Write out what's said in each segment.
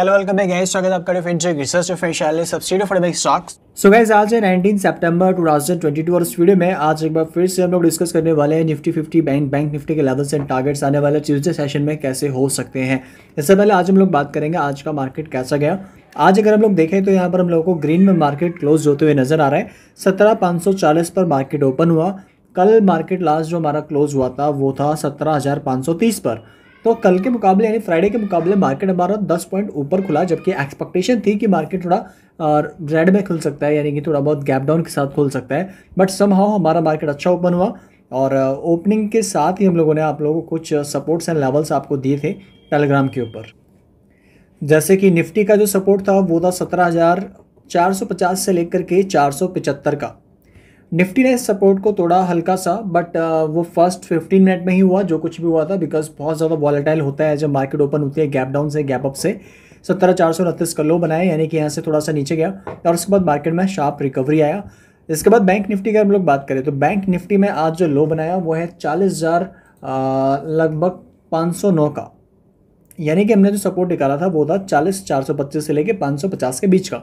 hello welcome back guys स्वागत है आपका डे डिफेंसर research of financial subsidy for bank stocks so guys आज है 19 सितंबर 2022 और इस वीडियो में आज एक बार फिर से हम लोग डिस्कस करने वाले हैं निफ्टी 50 बैंक बैंक निफ्टी के लेवल्स एंड टारगेट्स आने वाले ट्यूजडे सेशन में कैसे हो सकते हैं इससे पहले आज हम लोग बात करेंगे आज का मार्केट कैसा गया आज अगर हम लोग देखें तो यहाँ पर हम लोगों को ग्रीन में मार्केट क्लोज होते हुए नजर आ रहा है सत्रह पर मार्केट ओपन हुआ कल मार्केट लास्ट जो हमारा क्लोज हुआ था वो था सत्रह पर तो कल के मुकाबले यानी फ्राइडे के मुकाबले मार्केट हमारा दस पॉइंट ऊपर खुला जबकि एक्सपेक्टेशन थी कि मार्केट थोड़ा रेड में खुल सकता है यानी कि थोड़ा बहुत गैप डाउन के साथ खुल सकता है बट सम हमारा मार्केट अच्छा ओपन हुआ और ओपनिंग के साथ ही हम लोगों ने आप लोगों को कुछ सपोर्ट्स एंड लेवल्स आपको दिए थे टेलीग्राम के ऊपर जैसे कि निफ्टी का जो सपोर्ट था वो था सत्रह हज़ार चार सौ पचास से लेकर के चार सौ पिचहत्तर का निफ्टी ने सपोर्ट को तोड़ा हल्का सा बट uh, वो फर्स्ट 15 मिनट में ही हुआ जो कुछ भी हुआ था बिकॉज बहुत ज़्यादा वॉलेटाइल होता है जब मार्केट ओपन होती है गैप डाउन से गैप अप से सत्रह चार सौ उनतीस का लो बनाया यानी कि यहाँ से थोड़ा सा नीचे गया और उसके बाद मार्केट में शार्प रिकवरी आया इसके बाद बैंक निफ्टी की हम लोग बात करें तो बैंक निफ्टी में आज जो लो बनाया वो है चालीस हज़ार uh, लगभग पाँच सौ नौ का यानी कि हमने जो सपोर्ट निकाला था वो था चालीस चार सौ पच्चीस से लेके पाँच सौ पचास के बीच का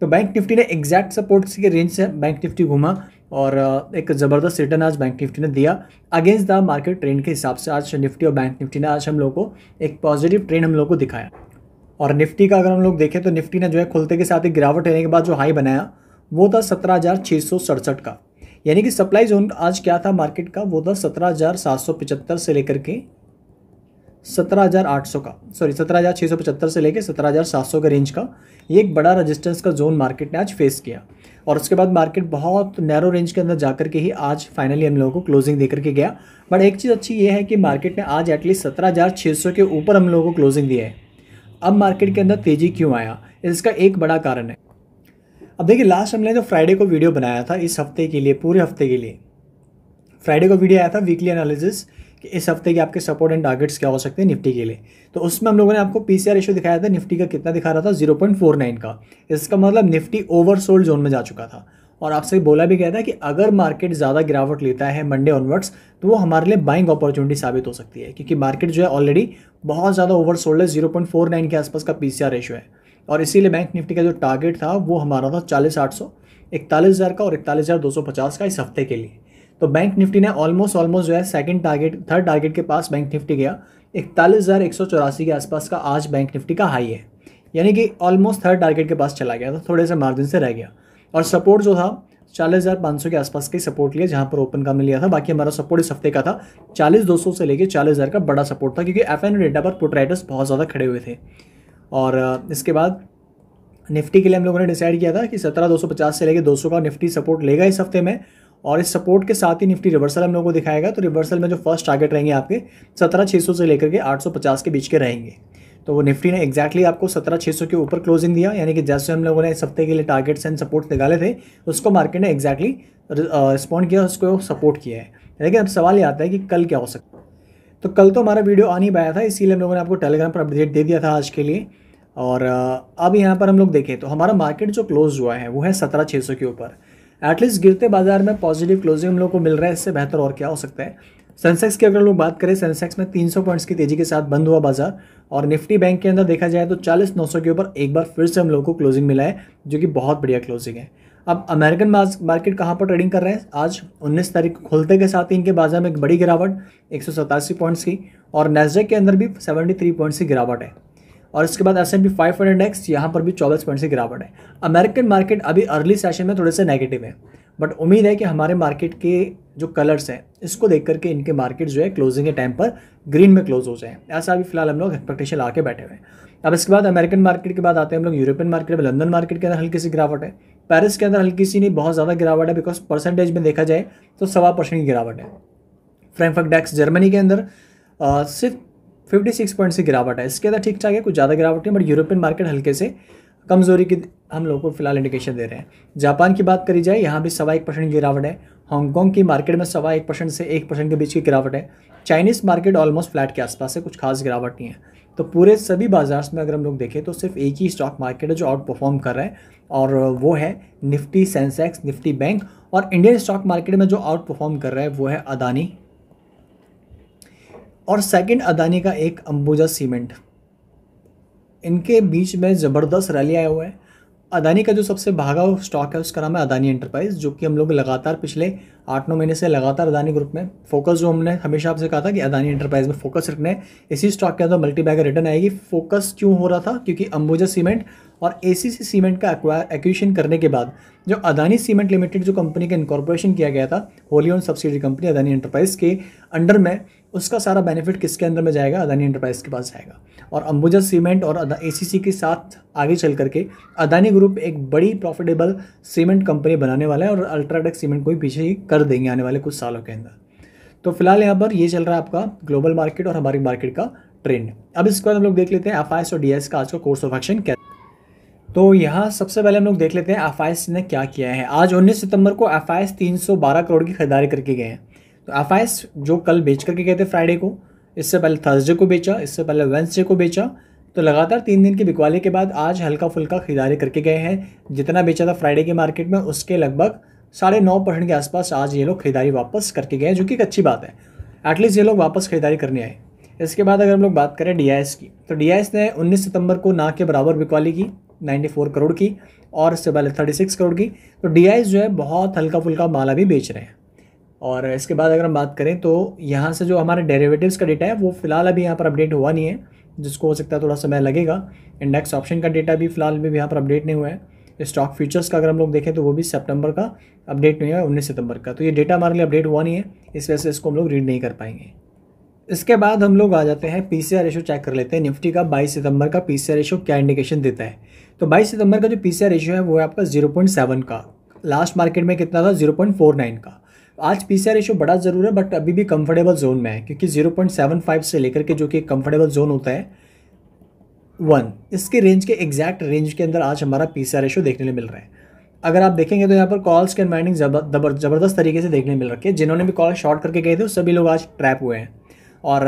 तो बैंक निफ्टी ने एग्जैक्ट सपोर्ट्स के रेंज से बैंक निफ्टी घूमा और एक ज़बरदस्त रिटर्न आज बैंक निफ्टी ने दिया अगेंस्ट द मार्केट ट्रेंड के हिसाब से आज निफ्टी और बैंक निफ्टी ने आज हम लोग को एक पॉजिटिव ट्रेंड हम लोग को दिखाया और निफ्टी का अगर हम लोग देखें तो निफ्टी ने जो है खुलते के साथ ही गिरावट रहने के बाद जो हाई बनाया वो था सत्रह हज़ार छः सौ सड़सठ का यानी कि सप्लाई जोन आज क्या था मार्केट का वो था सत्रह हज़ार सात सौ से लेकर के 17,800 का सॉरी 17,675 से लेके 17,700 के रेंज का ये एक बड़ा रेजिस्टेंस का जोन मार्केट ने आज फेस किया और उसके बाद मार्केट बहुत नैरो रेंज के अंदर जाकर के ही आज फाइनली हम लोगों को क्लोजिंग देकर के गया बट एक चीज़ अच्छी ये है कि मार्केट ने आज एटलीस्ट 17,600 के ऊपर हम लोगों को क्लोजिंग दिया है अब मार्केट के अंदर तेज़ी क्यों आया इसका एक बड़ा कारण है अब देखिए लास्ट हमने जो फ्राइडे को वीडियो बनाया था इस हफ्ते के लिए पूरे हफ्ते के लिए फ्राइडे को वीडियो आया था वीकली एनालिसिस कि इस हफ्ते के आपके सपोर्ट एंड टारगेट्स क्या हो सकते हैं निफ्टी के लिए तो उसमें हम लोगों ने आपको पी रेशियो दिखाया था निफ्टी का कितना दिखा रहा था जीरो का इसका मतलब निफ्टी ओवरसोल्ड जोन में जा चुका था और आपसे बोला भी गया था कि अगर मार्केट ज़्यादा गिरावट लेता है मंडे ऑनवर्ड्स तो वो हमारे लिए बाइंग अपॉर्चुनिटी साबित हो सकती है क्योंकि मार्केट जो है ऑलरेडी बहुत ज़्यादा ओवरसोल्ड है जीरो पॉइंट फोर नाइन के आसपास का पी रेशियो है और इसीलिए बैंक निफ्टी का जो टारगेट था वो हमारा था चालीस आठ सौ इकतालीस हज़ार का और इकतालीस हज़ार दो सौ पचास का इस हफ्ते के लिए तो बैंक निफ्टी ने ऑलमोस्ट ऑलमोस्ट जो है सेकंड टारगेट थर्ड टारगेट के पास बैंक निफ्टी गया इकतालीस के आसपास का आज बैंक निफ्टी का हाई है यानी कि ऑलमोस्ट थर्ड टारगेट के पास चला गया था थोड़े से मार्जिन से रह गया और सपोर्ट जो था चालीस हज़ार पाँच सौ के आसपास के सपोर्ट लिए जहाँ पर ओपन का मिल लिया था बाकी हमारा सपोर्ट इस हफ्ते का था चालीस दो सौ से लेकर चालीस हज़ार का बड़ा सपोर्ट था क्योंकि एफ एन डेटा पर पुट बहुत ज़्यादा खड़े हुए थे और इसके बाद निफ्टी के लिए हम लोगों ने डिसाइड किया था कि सत्रह दो सौ पचास से लेकर दो सौ का निफ्टी सपोर्ट लेगा इस हफ्ते में और इस सपोर्ट के साथ ही निफ्टी रिवर्सल हम लोगों को दिखाएगा तो रिवर्सल में जो फर्स्ट टारगेट रहेंगे आपके सत्रह छः सौ से लेकर के आठ सौ पचास के बीच के रहेंगे तो वो निफ्टी ने एक्जैक्टली आपको सत्रह छः सौ के ऊपर क्लोजिंग दिया यानी कि जैसे हम लोगों ने इस हफ्ते के लिए टारगेट्स एंड सपोर्ट्स निकाले थे उसको मार्केट ने एक्जैक्टली रिस्पॉन्ड किया उसको सपोर्ट किया है लेकिन अब सवाल ये आता है कि कल क्या हो सकता है तो कल तो हमारा वीडियो आ नहीं पाया था इसीलिए हम लोगों ने आपको टेलीग्राम पर अपडेट दे दिया था आज के लिए और अब यहाँ पर हम लोग देखें तो हमारा मार्केट जो क्लोज हुआ है वो है सत्रह छः सौ के ऊपर एटलीस्ट गिरते बाजार में पॉजिटिव क्लोजिंग हम लोग को मिल रहा है इससे बेहतर और क्या हो सकता है सेंसेक्स की अगर लोग बात करें सेंसेक्स में 300 पॉइंट्स की तेजी के साथ बंद हुआ बाजार और निफ्टी बैंक के अंदर देखा जाए तो चालीस नौ सौ के ऊपर एक बार फिर से हम लोग को क्लोजिंग मिला है जो कि बहुत बढ़िया क्लोजिंग है अब अमेरिकन मार्केट कहाँ पर ट्रेडिंग कर रहे हैं आज 19 तारीख खुलते के साथ ही इनके बाजार में एक बड़ी गिरावट एक पॉइंट्स की और नेस्डेक के अंदर भी 73 पॉइंट्स की गिरावट है और इसके बाद S N P five hundred next यहाँ पर भी चौबीस पॉइंट से गिरावट है अमेरिकन मार्केट अभी अर्ली सेशन में थोड़े से नेगेटिव है बट उम्मीद है कि हमारे मार्केट के जो कलर्स हैं इसको देख करके इनके मार्केट जो है क्लोजिंग के टाइम पर ग्रीन में क्लोज हो जाए ऐसा अभी फिलहाल हम लोग एक्सपेक्टेशन ला के बैठे हुए हैं अब इसके बाद अमेरिकन मार्केट के बाद आते हैं हम लोग यूरोपियन मार्केट में लंदन मार्केट के अंदर हल्की सी गिरावट है पेरिस के अंदर हल्की सी नहीं बहुत ज़्यादा गिरावट है बिकॉज परसेंटेज में देखा जाए तो सवा परसेंट की गिरावट है फ्रैंकफर्ट डैक्स जर्मनी के अंदर सिर्फ फिफ्टी सिक्स पॉइंट से गिरावट है इसके अंदर ठीक ठाक है कुछ ज़्यादा गिरावट नहीं बट यूरोपियन मार्केट हल्के से कमज़ोरी की हम लोगों को फिलहाल इंडिकेशन दे रहे हैं जापान की बात करी जाए यहाँ भी सवा एक परसेंट गिरावट है हांगकॉन्ग की मार्केट में सवा एक परसेंट से एक परसेंट के बीच की गिरावट है चाइनीज़ मार्केट ऑलमोस्ट फ्लैट के आसपास है कुछ खास गिरावट नहीं है तो पूरे सभी बाज़ार्स में अगर हम लोग देखें तो सिर्फ एक ही स्टॉक मार्केट है जो आउट परफॉर्म कर रहा है और वो है निफ्टी सेंसेक्स निफ्टी बैंक और इंडियन स्टॉक मार्केट में जो आउट परफॉर्म कर रहा है वो है अदानी और सेकंड अदानी का एक अंबुजा सीमेंट इनके बीच में ज़बरदस्त रैली आया हुआ है अदानी का जो सबसे भागा हुआ स्टॉक है उसका नाम है अदानी एंटरप्राइज जो कि हम लोग लगातार पिछले आठ नौ महीने से लगातार अदानी ग्रुप में फोकस जो हमने हमेशा आपसे कहा था कि अदानी इंटरप्राइज में फोकस रखने इसी स्टॉक के अंदर मल्टी बैग रिटर्न आएगी फोकस क्यों हो रहा था क्योंकि अंबुजा सीमेंट और ए सीमेंट का एक्विशन करने के बाद जो अदानी सीमेंट लिमिटेड जो कंपनी का इंकॉर्पोरेशन किया गया था wholly owned subsidiary company Adani enterprise के अंडर में उसका सारा बेनिफिट किसके अंदर में जाएगा अदानी इंटरप्राइज के पास जाएगा और अंबुजा सीमेंट और ए के साथ आगे चल करके अदानी ग्रुप एक बड़ी प्रॉफिटेबल सीमेंट कंपनी बनाने वाला है और अल्ट्राटेक सीमेंट को भी पीछे ही कर देंगे आने वाले कुछ सालों के अंदर तो फिलहाल यहाँ पर ये चल रहा है आपका ग्लोबल मार्केट और हमारी मार्केट का ट्रेंड अब इसके बाद हम लोग देख लेते हैं एफ और डी का आज का कोर्स ऑफ एक्शन क्या तो यहाँ सबसे पहले हम लोग देख लेते हैं एफ ने क्या किया है आज 19 सितंबर को एफ आई करोड़ की खरीदारी करके गए हैं तो एफ जो कल बेच करके गए थे फ्राइडे को इससे पहले थर्सडे को बेचा इससे पहले वेंसडे को बेचा तो लगातार तीन दिन की बिकवाली के बाद आज हल्का फुल्का खरीदारी करके गए हैं जितना बेचा था फ्राइडे के मार्केट में उसके लगभग साढ़े नौ परसेंट के आसपास आज ये लोग खरीदारी वापस करके गए जो कि एक अच्छी बात है एटलीस्ट ये लोग वापस खरीदारी करने आए इसके बाद अगर हम लोग बात करें डी की तो डी ने 19 सितंबर को ना के बराबर बिकवाली की 94 करोड़ की और इससे पहले 36 करोड़ की तो डी जो है बहुत हल्का फुल्का माला भी बेच रहे हैं और इसके बाद अगर हम बात करें तो यहाँ से जो हमारे डेरिवेटिव्स का डेटा है वो फिलहाल अभी यहाँ पर अपडेट हुआ नहीं है जिसको हो सकता है थोड़ा समय लगेगा इंडेक्स ऑप्शन का डेटा भी फिलहाल भी यहाँ पर अपडेट नहीं हुआ है स्टॉक फ्यूचर्स का अगर हम लोग देखें तो वो भी सितंबर का अपडेट नहीं हुआ उन्नीस सितंबर का तो ये डेटा हमारे लिए अपडेट हुआ नहीं है इस वजह से इसको हम लोग रीड नहीं कर पाएंगे इसके बाद हम लोग आ जाते हैं पी सी रेशो चेक कर लेते हैं निफ्टी का 22 सितंबर का पी सी रेशो क्या इंडिकेशन देता है तो 22 सितंबर का जो पी सी रेशो है वो है आपका 0.7 का लास्ट मार्केट में कितना था 0.49 का आज पी सी रेशो बड़ा ज़रूर है बट अभी भी कंफर्टेबल जोन में है क्योंकि 0.75 से लेकर के जो कि कंफर्टेबल जोन होता है वन इसके रेंज के एग्जैक्ट रेंज के अंदर आज हमारा पी सी आर रेशो देखने मिल रहा है अगर आप देखेंगे तो यहाँ पर कॉल्स के माइनिंग ज़बरदस्त तरीके से देखने मिल रखी है जिन्होंने भी कॉल शॉर्ट करके गए थे वो सभी लोग आज ट्रैप हुए हैं और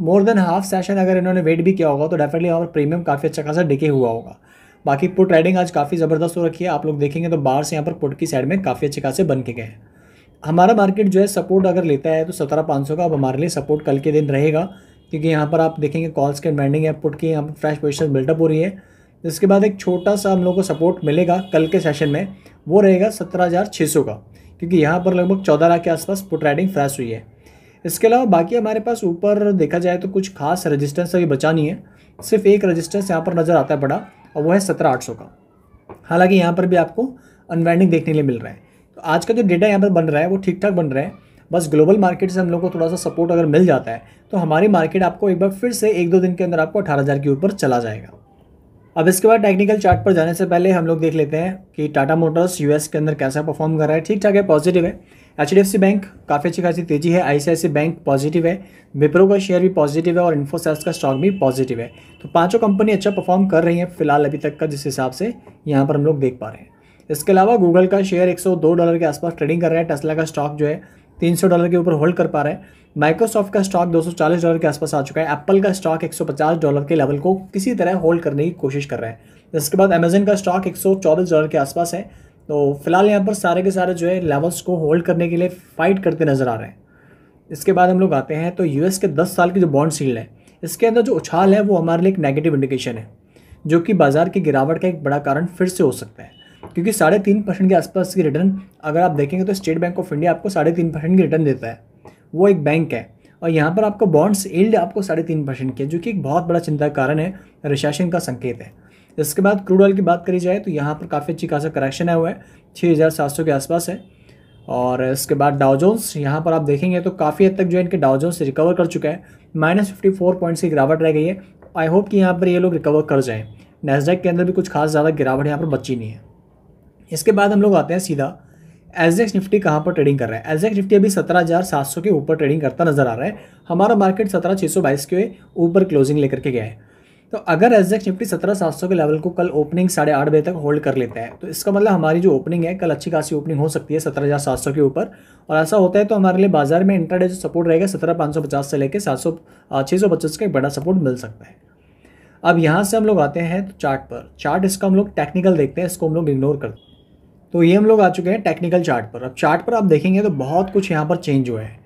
मोर देन हाफ सेशन अगर इन्होंने वेट भी किया होगा तो डेफिनेटली यहाँ पर प्रीमियम काफ़ी अच्छा खासा डिके हुआ होगा बाकी पुट ट्रेडिंग आज काफ़ी ज़बरदस्त हो रखी है आप लोग देखेंगे तो बाहर से यहाँ पर पुट की साइड में काफ़ी अच्छे खासे बन के गए हैं हमारा मार्केट जो है सपोर्ट अगर लेता है तो सत्रह पाँच सौ का अब हमारे लिए सपोर्ट कल के दिन रहेगा क्योंकि यहाँ पर आप देखेंगे कॉल्स के बैंडिंग है पुट की यहाँ पर फ्रेश पोजिशन बिल्टअप हो रही है इसके बाद एक छोटा सा हम लोग को सपोर्ट मिलेगा कल के सेशन में वो रहेगा सत्रह हज़ार छः सौ का क्योंकि यहाँ पर लगभग चौदह लाख के आसपास पुट राइडिंग फ्रेश हुई है इसके अलावा बाकी हमारे पास ऊपर देखा जाए तो कुछ खास रजिस्टेंस अभी बचा नहीं है सिर्फ एक रजिस्टेंस यहाँ पर नज़र आता है बड़ा और वो है सत्रह आठ सौ का हालांकि यहाँ पर भी आपको अनवाइंडिंग देखने के लिए मिल रहा है तो आज का जो डेटा यहाँ पर बन रहा है वो ठीक ठाक बन रहा है बस ग्लोबल मार्केट से हम लोग को थोड़ा सा सपोर्ट अगर मिल जाता है तो हमारी मार्केट आपको एक बार फिर से एक दो दिन के अंदर आपको अठारह हज़ार के ऊपर चला जाएगा अब इसके बाद टेक्निकल चार्ट पर जाने से पहले हम लोग देख लेते हैं कि टाटा मोटर्स यूएस के अंदर कैसा परफॉर्म कर रहा है ठीक ठाक है पॉजिटिव है एच बैंक काफ़ी अच्छी खासी तेजी है आई बैंक पॉजिटिव है विप्रो का शेयर भी पॉजिटिव है और इन्फोसेस का स्टॉक भी पॉजिटिव है तो पांचों कंपनी अच्छा परफॉर्म कर रही है फिलहाल अभी तक का जिस हिसाब से यहाँ पर हम लोग देख पा रहे हैं इसके अलावा गूगल का शेयर 102 डॉलर के आसपास ट्रेडिंग कर रहा है टेस्ला का स्टॉक जो है तीन सौ डॉलर के ऊपर होल्ड कर पा रहे हैं माइक्रोसॉफ्ट का स्टॉक 240 डॉलर के आसपास आ चुका है एप्पल का स्टॉक 150 डॉलर के लेवल को किसी तरह होल्ड करने की कोशिश कर रहे हैं इसके बाद अमेजन का स्टॉक चौबीस डॉलर के आसपास है तो फिलहाल यहाँ पर सारे के सारे जो है लेवल्स को होल्ड करने के लिए फाइट करते नजर आ रहे हैं इसके बाद हम लोग आते हैं तो यूएस के 10 साल की जो बॉन्ड सील है इसके अंदर जो उछाल है वो हमारे लिए एक नेगेटिव इंडिकेशन है जो कि बाजार की गिरावट का एक बड़ा कारण फिर से हो सकता है क्योंकि साढ़े तीन परसेंट के आसपास की रिटर्न अगर आप देखेंगे तो स्टेट बैंक ऑफ इंडिया आपको साढ़े तीन परसेंट की रिटर्न देता है वो एक बैंक है और यहाँ पर आपको बॉन्ड्स ईल्ड आपको साढ़े तीन परसेंट की है जो कि एक बहुत बड़ा चिंता का कारण है रिसेशन का संकेत है इसके बाद क्रूड ऑयल की बात करी जाए तो यहाँ पर काफ़ी अच्छी खासा करेक्शन आया हुआ है छः हज़ार सात सौ के आसपास है और इसके बाद डाउजोन्स यहाँ पर आप देखेंगे तो काफ़ी हद तक जो है इनके डाउजोन्स रिकवर कर चुका है माइनस फिफ्टी फोर पॉइंट्स की गिरावट रह गई है आई होप कि यहाँ पर ये लोग रिकवर कर जाएँ नेस्डैक के अंदर भी कुछ खास ज़्यादा गिरावट यहाँ पर बची नहीं है इसके बाद हम लोग आते हैं सीधा एस एक्स निफ्टी कहाँ पर ट्रेडिंग कर रहा है एस एक्स निफ्टी अभी सत्रह हज़ार सात सौ के ऊपर ट्रेडिंग करता नजर आ रहा है हमारा मार्केट सत्रह छः सौ बाईस के ऊपर क्लोजिंग लेकर के गया है तो अगर एस एक्स निफ्टी सत्रह सात सौ के लेवल को कल ओपनिंग साढ़े आठ बजे तक होल्ड कर लेता है तो इसका मतलब हमारी जो ओपनिंग है कल अच्छी खासी ओपनिंग हो सकती है सत्रह हज़ार सात सौ के ऊपर और ऐसा होता है तो हमारे लिए बाजार में इंटरडे जो सपोर्ट रहेगा सत्रह पाँच सौ पचास से लेकर सात सौ छः सौ पच्चीस का एक बड़ा सपोर्ट मिल सकता है अब यहाँ से हम लोग आते हैं तो चार्ट पर चार्ट इसका हम लोग टेक्निकल देखते हैं इसको हम लोग इग्नोर करते हैं तो ये हम लोग आ चुके हैं टेक्निकल चार्ट पर अब चार्ट पर आप देखेंगे तो बहुत कुछ यहाँ पर चेंज हुआ है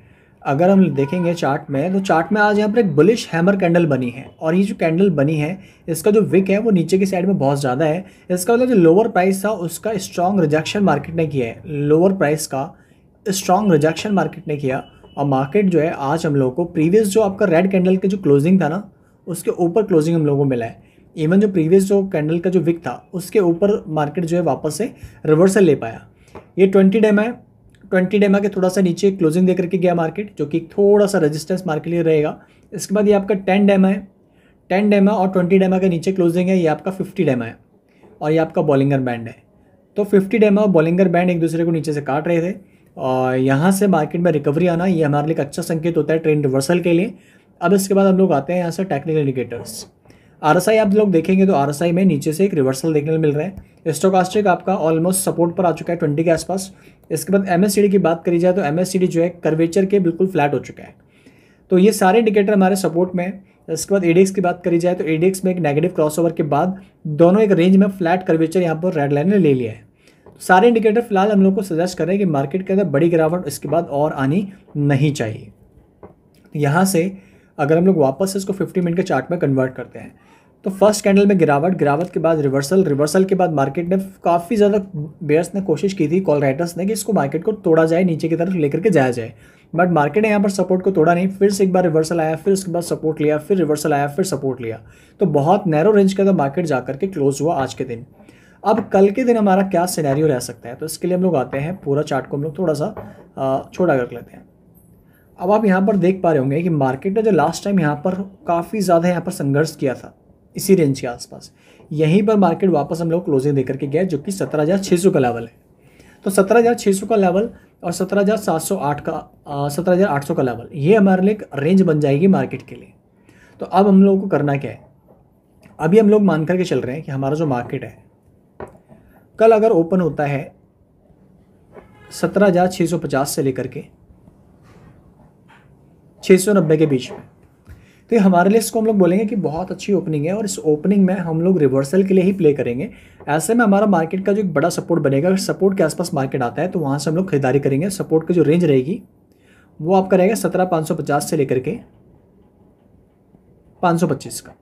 अगर हम देखेंगे चार्ट में तो चार्ट में आज यहाँ पर एक बुलिश हैमर कैंडल बनी है और ये जो कैंडल बनी है इसका जो विक है वो नीचे की साइड में बहुत ज़्यादा है इसका मतलब जो लोअर प्राइस था उसका स्ट्रॉन्ग रिजेक्शन मार्केट ने किया है लोअर प्राइस का स्ट्रॉन्ग रिजेक्शन मार्केट ने किया और मार्केट जो है आज हम लोग को प्रीवियस जो आपका रेड कैंडल के जो क्लोजिंग था ना उसके ऊपर क्लोजिंग हम लोगों को मिला है इवन जो प्रीवियस जो कैंडल का जो विक था उसके ऊपर मार्केट जो है वापस से रिवर्सल ले पाया ये ट्वेंटी डेम है ट्वेंटी डेमा के थोड़ा सा नीचे क्लोजिंग देकर के गया मार्केट जो कि थोड़ा सा रेजिस्टेंस मार्केट लिए रहेगा इसके बाद ये आपका टेन डेमा है टेन डेमा और ट्वेंटी डेमा के नीचे क्लोजिंग है ये आपका फिफ्टी डेमा है और ये आपका बॉलिंगर बैंड है तो फिफ्टी डेमा और बॉलिंगर बैंड एक दूसरे को नीचे से काट रहे थे और यहाँ से मार्केट में रिकवरी आना ये हमारे लिए एक अच्छा संकेत होता है ट्रेंड रिवर्सल के लिए अब इसके बाद हम लोग आते हैं यहाँ से टेक्निकल इंडिकेटर्स आर आप लोग देखेंगे तो आर में नीचे से एक रिवर्सल देखने मिल रहा है स्टोकास्टिक आपका ऑलमोस्ट सपोर्ट पर आ चुका है ट्वेंटी के आसपास इसके बाद एम की बात करी जाए तो एम जो है कर्वेचर के बिल्कुल फ्लैट हो चुका है तो ये सारे इंडिकेटर हमारे सपोर्ट में इसके बाद एडीएक्स की बात करी जाए तो एडीएक्स में एक नेगेटिव क्रॉसओवर के बाद दोनों एक रेंज में फ्लैट कर्वेचर यहाँ पर रेड लाइन ने ले लिया है सारे इंडिकेटर फिलहाल हम लोग को सजेस्ट कर रहे हैं कि मार्केट के अंदर बड़ी गिरावट इसके बाद और आनी नहीं चाहिए यहाँ से अगर हम लोग वापस इसको 50 मिनट के चार्ट में कन्वर्ट करते हैं तो फर्स्ट कैंडल में गिरावट गिरावट के बाद रिवर्सल रिवर्सल के बाद मार्केट ने काफ़ी ज़्यादा बेयर्स ने कोशिश की थी कॉल राइटर्स ने कि इसको मार्केट को तोड़ा जाए नीचे की तरफ लेकर के जाया जाए बट मार्केट ने यहाँ पर सपोर्ट को तोड़ा नहीं फिर से एक बार रिवर्सल आया फिर उसके बाद सपोर्ट लिया फिर रिवर्सल आया फिर सपोर्ट लिया तो बहुत नैरो रेंज का था मार्केट जा करके क्लोज हुआ आज के दिन अब कल के दिन हमारा क्या सिनेरियो रह सकता है तो इसके लिए हम लोग आते हैं पूरा चार्ट को हम लोग थोड़ा सा छोटा कर लेते हैं अब आप यहाँ पर देख पा रहे होंगे कि मार्केट ने जो लास्ट टाइम यहाँ पर काफ़ी ज़्यादा यहाँ पर संघर्ष किया था इसी रेंज के आसपास यहीं पर मार्केट वापस हम लोग क्लोजिंग देकर के गए जो कि सत्रह हज़ार छः सौ का लेवल है तो सत्रह हज़ार छः सौ का लेवल और सत्रह हज़ार सात सौ आठ का सत्रह हज़ार आठ सौ का लेवल ये हमारे लिए रेंज बन जाएगी मार्केट के लिए तो अब हम लोगों को करना क्या है अभी हम लोग मान करके चल रहे हैं कि हमारा जो मार्केट है कल अगर ओपन होता है सत्रह हज़ार छः सौ पचास से लेकर के छः सौ नब्बे के बीच में तो ये हमारे लिए इसको हम लोग बोलेंगे कि बहुत अच्छी ओपनिंग है और इस ओपनिंग में हम लोग रिवर्सल के लिए ही प्ले करेंगे ऐसे में हमारा मार्केट का जो एक बड़ा सपोर्ट बनेगा अगर सपोर्ट के आसपास मार्केट आता है तो वहाँ से हम लोग खरीदारी करेंगे सपोर्ट की जो रेंज रहेगी वो आपका रहेगा सत्रह पाँच सौ पचास से लेकर के पाँच सौ पच्चीस का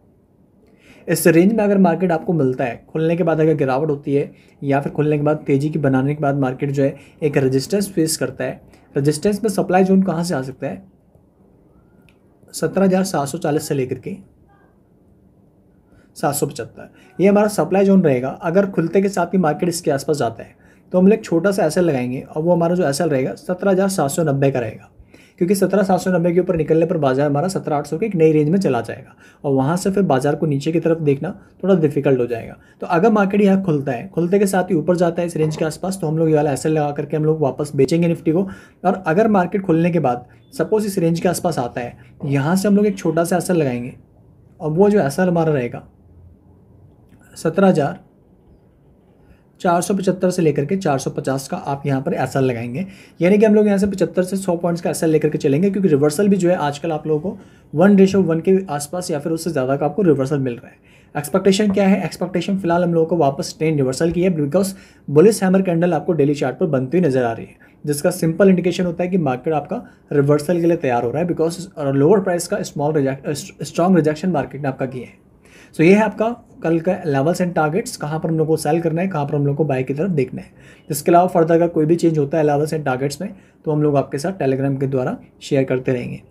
इस रेंज में अगर मार्केट आपको मिलता है खुलने के बाद अगर गिरावट होती है या फिर खुलने के बाद तेज़ी की बनाने के बाद मार्केट जो है एक रजिस्टेंस फेस करता है रजिस्टेंस में सप्लाई जोन कहाँ से आ सकता है सत्रह से लेकर के सात सौ पचहत्तर ये हमारा सप्लाई जोन रहेगा अगर खुलते के साथ ही मार्केट इसके आसपास जाता है तो हम लोग छोटा सा एसएल लगाएंगे और वो हमारा जो एसएल रहेगा सत्रह हज़ार सात सौ नब्बे का रहेगा क्योंकि सत्रह सात सौ नब्बे के ऊपर निकलने पर बाजार हमारा सत्रह आठ सौ के एक नई रेंज में चला जाएगा और वहाँ से फिर बाजार को नीचे की तरफ देखना थोड़ा डिफिकल्ट हो जाएगा तो अगर मार्केट यहाँ खुलता है खुलते के साथ ही ऊपर जाता है इस रेंज के आसपास तो हम लोग ये वाला एस लगा करके हम लोग वापस बेचेंगे निफ्टी को और अगर मार्केट खुलने के बाद सपोज इस रेंज के आसपास आता है यहाँ से हम लोग एक छोटा सा एस लगाएंगे और वो जो एस हमारा रहेगा सत्रह हज़ार चार से लेकर के 450 का आप यहाँ पर एसएल लगाएंगे यानी कि हम लोग यहाँ से 75 से 100 पॉइंट्स का एसएल लेकर के चलेंगे क्योंकि रिवर्सल भी जो है आजकल आप लोगों को वन रेशो वन के आसपास या फिर उससे ज़्यादा का आपको रिवर्सल मिल रहा है एक्सपेक्टेशन क्या है एक्सपेक्टेशन फिलहाल हम लोगों को वापस ट्रेन रिवर्सल की है बिकॉज बुलिस हैमर कैंडल आपको डेली चार्ट पर बनती हुई नजर आ रही है जिसका सिंपल इंडिकेशन होता है कि मार्केट आपका रिवर्सल के लिए तैयार हो रहा है बिकॉज लोअर प्राइस का small reject strong rejection market ने आपका किया है सो ये है आपका कल का लेवल्स एंड टारगेट्स कहाँ पर हम लोग को सेल करना है कहाँ पर हम लोग को बाय की तरफ देखना है इसके अलावा फर्दर अगर कोई भी चेंज होता है लेवल्स एंड टारगेट्स में तो हम लोग आपके साथ टेलीग्राम के द्वारा शेयर करते रहेंगे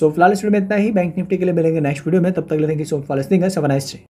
सो फिलहाल इस वीडियो में इतना ही बैंक निफ्टी के लिए मिलेंगे नेक्स्ट वीडियो में तब तक लेकिन सो फॉर है नाइस